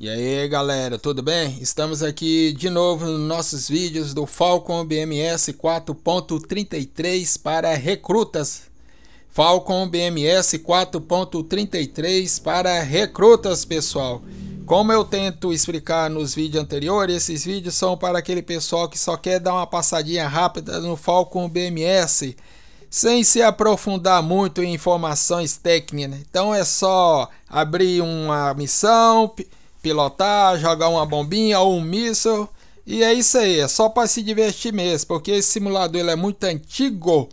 E aí galera, tudo bem? Estamos aqui de novo nos nossos vídeos do Falcon BMS 4.33 para recrutas. Falcon BMS 4.33 para recrutas, pessoal. Como eu tento explicar nos vídeos anteriores, esses vídeos são para aquele pessoal que só quer dar uma passadinha rápida no Falcon BMS, sem se aprofundar muito em informações técnicas. Né? Então é só abrir uma missão, pilotar, jogar uma bombinha ou um míssil. E é isso aí, é só para se divertir mesmo, porque esse simulador ele é muito antigo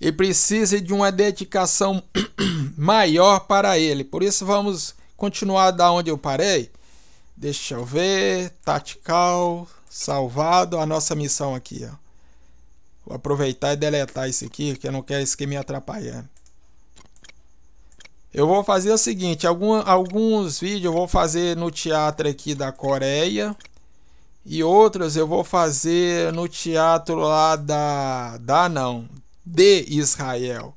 e precisa de uma dedicação maior para ele. Por isso vamos continuar da onde eu parei. Deixa eu ver, tactical, salvado, a nossa missão aqui, ó. Vou aproveitar e deletar isso aqui, que eu não quero isso aqui me atrapalhando. Né? Eu vou fazer o seguinte, algum, alguns vídeos eu vou fazer no teatro aqui da Coreia e outros eu vou fazer no teatro lá da da não, de Israel.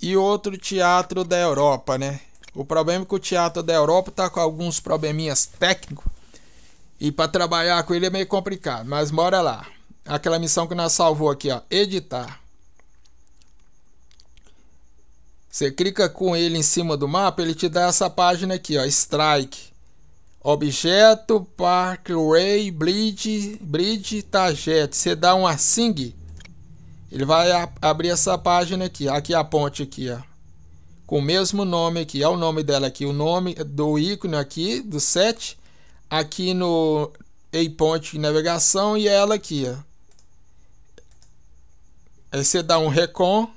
E outro teatro da Europa, né? O problema é que o teatro da Europa tá com alguns probleminhas técnicos e para trabalhar com ele é meio complicado, mas bora lá. Aquela missão que nós salvou aqui, ó, editar. Você clica com ele em cima do mapa, ele te dá essa página aqui, ó, Strike. Objeto, Parkway, Bridge, Bridge, Target. Você dá um assing, ele vai abrir essa página aqui, aqui a ponte aqui, ó. Com o mesmo nome aqui, é o nome dela aqui, o nome do ícone aqui, do set, aqui no A-Point Navegação e ela aqui, ó. Aí você dá um recon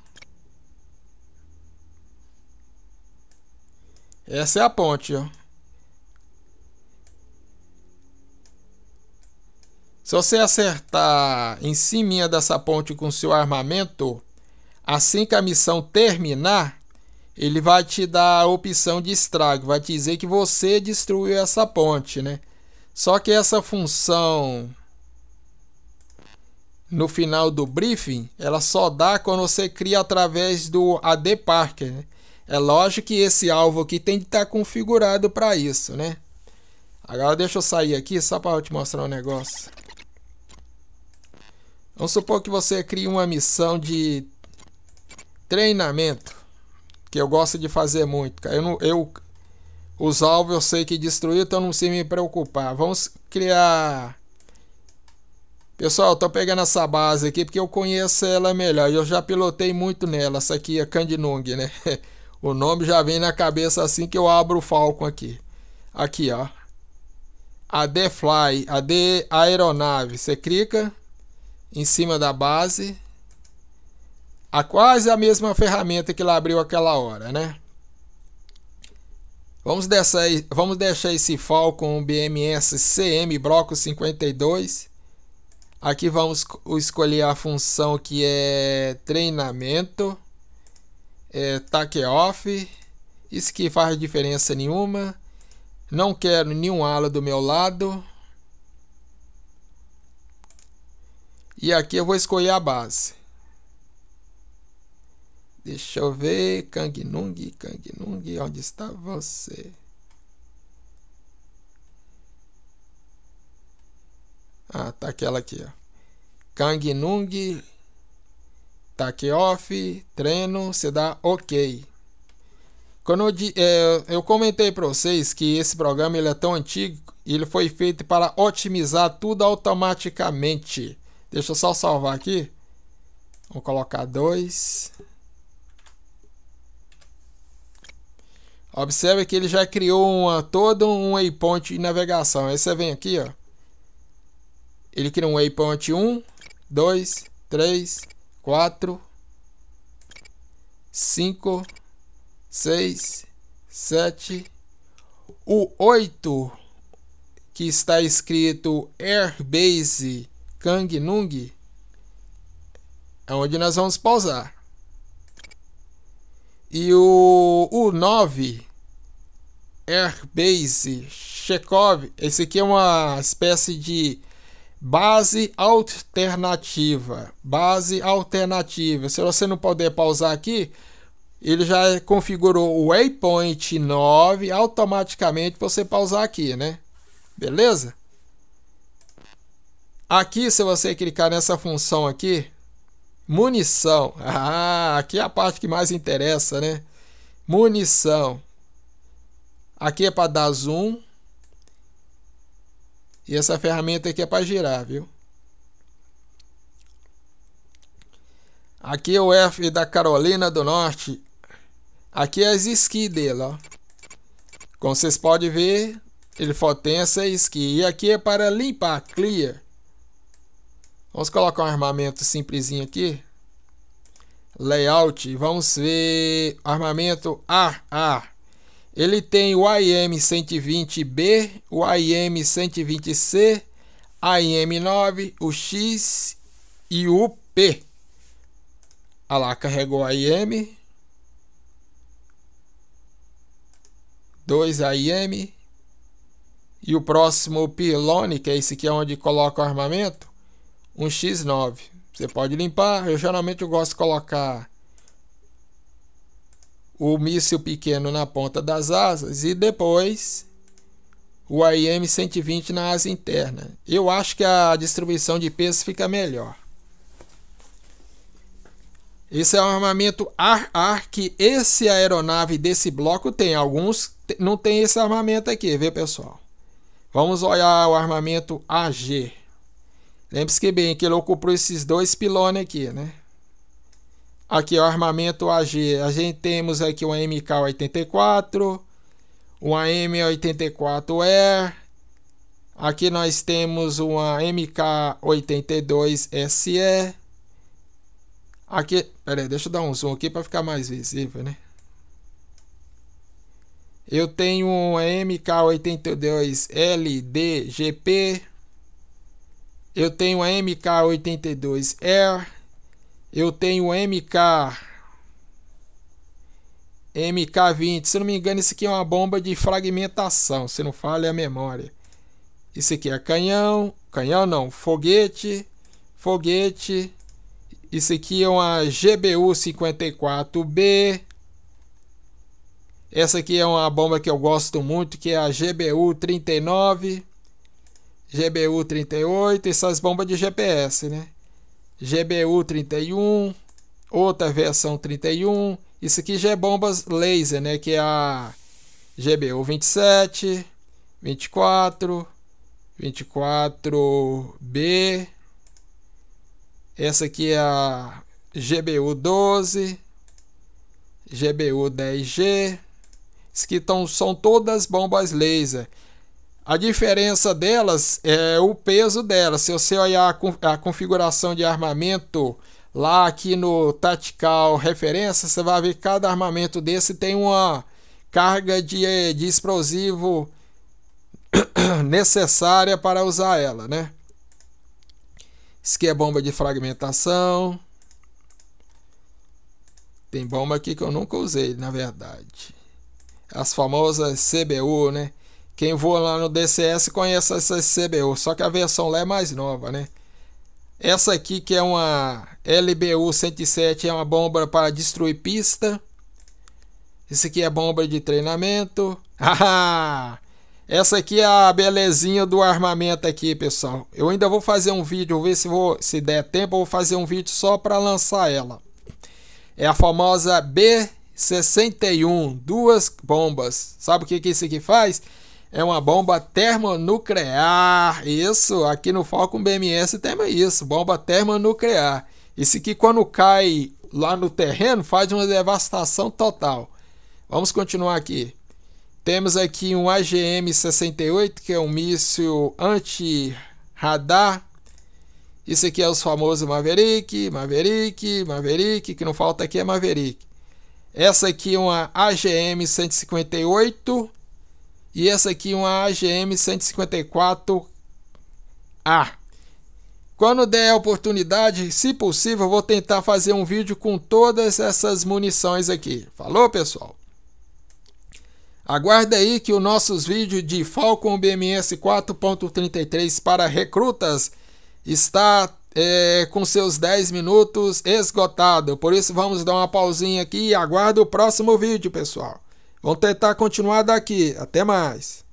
Essa é a ponte, ó. Se você acertar em cima dessa ponte com seu armamento, assim que a missão terminar, ele vai te dar a opção de estrago, vai te dizer que você destruiu essa ponte, né? Só que essa função no final do briefing, ela só dá quando você cria através do AD Parker, né? É lógico que esse alvo aqui tem que estar tá configurado para isso, né? Agora deixa eu sair aqui só para te mostrar um negócio. Vamos supor que você cria uma missão de treinamento, que eu gosto de fazer muito. Eu, não, eu os alvos eu sei que destruir, então não se me preocupar. Vamos criar Pessoal, tô pegando essa base aqui porque eu conheço ela melhor. Eu já pilotei muito nela. Essa aqui é Candinung, né? O nome já vem na cabeça assim que eu abro o Falcon aqui. Aqui, ó. A The Fly, a The Aeronave. Você clica em cima da base. A quase a mesma ferramenta que ela abriu aquela hora, né? Vamos, dessa, vamos deixar esse Falcon BMS CM Bloco 52. Aqui vamos escolher a função que é treinamento. É, tá é, off, isso que faz diferença nenhuma. Não quero nenhum ala do meu lado. E aqui eu vou escolher a base. Deixa eu ver. Kang Nung, onde está você? Ah, tá aquela aqui, ó. Nung Take tá off, treino, você dá OK. Quando eu, é, eu comentei para vocês que esse programa ele é tão antigo, ele foi feito para otimizar tudo automaticamente. Deixa eu só salvar aqui. Vou colocar dois. Observe que ele já criou uma, todo um waypoint de navegação. Aí você vem aqui, ó. Ele cria um waypoint 1, 2, 3, quatro, cinco, seis, sete, o oito que está escrito Airbase Kangnung, é onde nós vamos pausar. E o, o 9, Airbase Chekhov, esse aqui é uma espécie de Base alternativa. Base alternativa. Se você não puder pausar aqui, ele já configurou o waypoint 9 automaticamente você pausar aqui, né? Beleza? Aqui, se você clicar nessa função aqui, munição. Ah, aqui é a parte que mais interessa, né? Munição. Aqui é para dar zoom. E essa ferramenta aqui é para girar, viu? Aqui é o F da Carolina do Norte. Aqui é as skis dele, ó. Como vocês podem ver, ele tem essa esqui. E aqui é para limpar, clear. Vamos colocar um armamento simplesinho aqui. Layout, vamos ver armamento A, A. Ele tem o IM 120 b o IM 120 c IM 9 o X e o P. Olha lá, carregou IM, 2 IM E o próximo o pylone, que é esse aqui é onde coloca o armamento, um X9. Você pode limpar, eu geralmente eu gosto de colocar o míssil pequeno na ponta das asas e depois o AIM-120 na asa interna. Eu acho que a distribuição de peso fica melhor. Esse é um armamento ar-ar que esse aeronave desse bloco tem. Alguns não tem esse armamento aqui, viu pessoal? Vamos olhar o armamento AG. Lembre-se que bem que ele ocupou esses dois pilones aqui, né? Aqui, é o armamento AG. A gente temos aqui uma MK84, uma M84R. Aqui nós temos uma MK82SE. Aqui, pera aí, deixa eu dar um zoom aqui para ficar mais visível, né? Eu tenho uma MK82LDGP. Eu tenho uma MK82R. Eu tenho MK. MK20. Se não me engano, isso aqui é uma bomba de fragmentação. Se não falha a memória. Isso aqui é canhão. Canhão não. Foguete. Foguete. Isso aqui é uma GBU-54B. Essa aqui é uma bomba que eu gosto muito, que é a GBU-39, GBU-38, essas bombas de GPS, né? GBU 31, outra versão 31. Isso aqui já é bombas laser, né? Que é a GBU 27, 24, 24B. Essa aqui é a GBU 12, GBU 10G. Isso aqui tão, são todas bombas laser. A diferença delas é o peso delas. Se você olhar a, a configuração de armamento lá aqui no Tactical Referência, você vai ver que cada armamento desse tem uma carga de, de explosivo necessária para usar ela, né? Isso aqui é bomba de fragmentação. Tem bomba aqui que eu nunca usei, na verdade. As famosas CBU, né? Quem voa lá no DCS conhece essa CBU, só que a versão lá é mais nova, né? Essa aqui que é uma LBU 107 é uma bomba para destruir pista. Isso aqui é bomba de treinamento. Essa aqui é a belezinha do armamento aqui, pessoal. Eu ainda vou fazer um vídeo, ver se vou, se der tempo, vou fazer um vídeo só para lançar ela. É a famosa B61, duas bombas. Sabe o que que isso aqui faz? é uma bomba termonuclear. Isso, aqui no Falcon BMS temos isso, bomba termonuclear. Isso que quando cai lá no terreno faz uma devastação total. Vamos continuar aqui. Temos aqui um AGM-68, que é um míssil anti-radar. Isso aqui é os famosos Maverick, Maverick, Maverick, que não falta aqui é Maverick. Essa aqui é uma AGM-158, e essa aqui uma AGM 154A. Quando der a oportunidade, se possível, vou tentar fazer um vídeo com todas essas munições aqui. Falou, pessoal? Aguarda aí que os nossos vídeos de Falcon BMS 4.33 para recrutas está é, com seus 10 minutos esgotado. Por isso vamos dar uma pausinha aqui e aguardo o próximo vídeo, pessoal. Vamos tentar continuar daqui. Até mais.